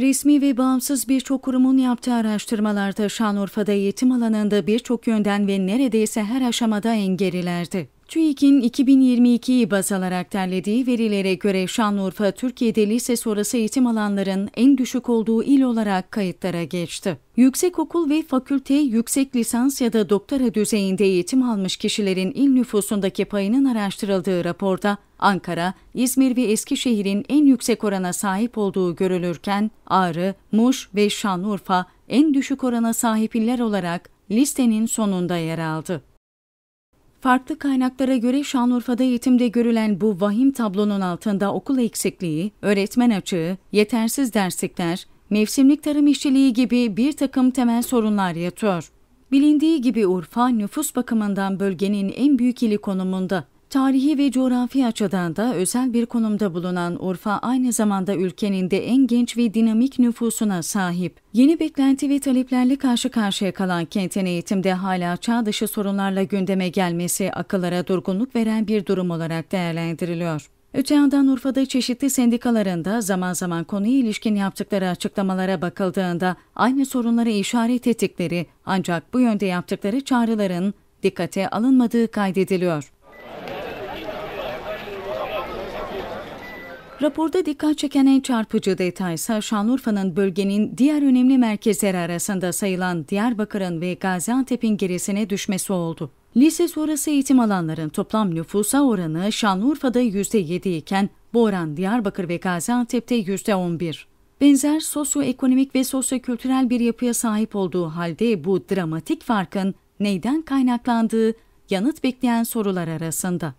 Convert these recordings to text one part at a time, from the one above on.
Resmi ve bağımsız birçok kurumun yaptığı araştırmalarda Şanlıurfa'da eğitim alanında birçok yönden ve neredeyse her aşamada engerilerdi. TÜİK'in 2022'yi baz alarak derlediği verilere göre Şanlıurfa, Türkiye'de lise sonrası eğitim alanların en düşük olduğu il olarak kayıtlara geçti. Yüksekokul ve fakülte yüksek lisans ya da doktora düzeyinde eğitim almış kişilerin il nüfusundaki payının araştırıldığı raporda Ankara, İzmir ve Eskişehir'in en yüksek orana sahip olduğu görülürken Ağrı, Muş ve Şanlıurfa en düşük orana sahip iller olarak listenin sonunda yer aldı. Farklı kaynaklara göre Şanlıurfa'da eğitimde görülen bu vahim tablonun altında okul eksikliği, öğretmen açığı, yetersiz derslikler, mevsimlik tarım işçiliği gibi bir takım temel sorunlar yatıyor. Bilindiği gibi Urfa nüfus bakımından bölgenin en büyük ili konumunda. Tarihi ve coğrafi açıdan da özel bir konumda bulunan Urfa aynı zamanda ülkenin de en genç ve dinamik nüfusuna sahip. Yeni beklenti ve taleplerle karşı karşıya kalan kentin eğitimde hala çağ dışı sorunlarla gündeme gelmesi akıllara durgunluk veren bir durum olarak değerlendiriliyor. Öte yandan Urfa'da çeşitli sendikalarında zaman zaman konuya ilişkin yaptıkları açıklamalara bakıldığında aynı sorunları işaret ettikleri ancak bu yönde yaptıkları çağrıların dikkate alınmadığı kaydediliyor. Raporda dikkat çeken en çarpıcı detay ise Şanlıurfa'nın bölgenin diğer önemli merkezleri arasında sayılan Diyarbakır'ın ve Gaziantep'in gerisine düşmesi oldu. Lise sonrası eğitim alanların toplam nüfusa oranı Şanlıurfa'da %7 iken bu oran Diyarbakır ve Gaziantep'te %11. Benzer sosyoekonomik ve sosyokültürel bir yapıya sahip olduğu halde bu dramatik farkın neyden kaynaklandığı yanıt bekleyen sorular arasında.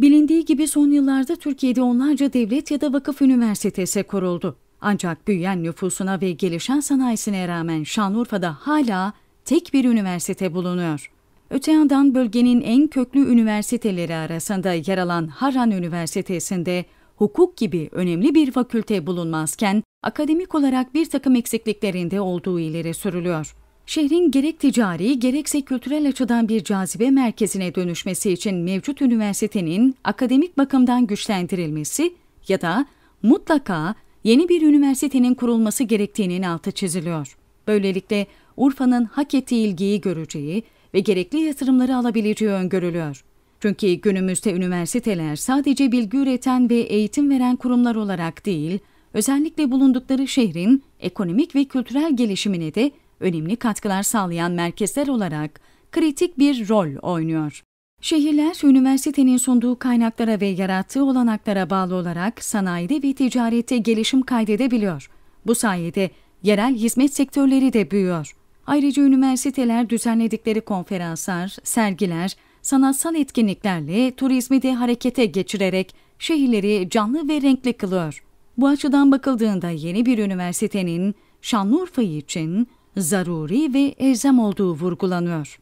Bilindiği gibi son yıllarda Türkiye'de onlarca devlet ya da vakıf üniversitesi kuruldu. Ancak büyüyen nüfusuna ve gelişen sanayisine rağmen Şanlıurfa'da hala tek bir üniversite bulunuyor. Öte yandan bölgenin en köklü üniversiteleri arasında yer alan Harran Üniversitesi'nde hukuk gibi önemli bir fakülte bulunmazken akademik olarak bir takım eksikliklerinde olduğu ileri sürülüyor. Şehrin gerek ticari gerekse kültürel açıdan bir cazibe merkezine dönüşmesi için mevcut üniversitenin akademik bakımdan güçlendirilmesi ya da mutlaka yeni bir üniversitenin kurulması gerektiğinin altı çiziliyor. Böylelikle Urfa'nın hak ettiği ilgiyi göreceği ve gerekli yatırımları alabileceği öngörülüyor. Çünkü günümüzde üniversiteler sadece bilgi üreten ve eğitim veren kurumlar olarak değil, özellikle bulundukları şehrin ekonomik ve kültürel gelişimine de önemli katkılar sağlayan merkezler olarak kritik bir rol oynuyor. Şehirler, üniversitenin sunduğu kaynaklara ve yarattığı olanaklara bağlı olarak sanayide ve ticarette gelişim kaydedebiliyor. Bu sayede yerel hizmet sektörleri de büyüyor. Ayrıca üniversiteler düzenledikleri konferanslar, sergiler, sanatsal etkinliklerle turizmi de harekete geçirerek şehirleri canlı ve renkli kılıyor. Bu açıdan bakıldığında yeni bir üniversitenin Şanlıurfa için zaruri ve elzem olduğu vurgulanıyor.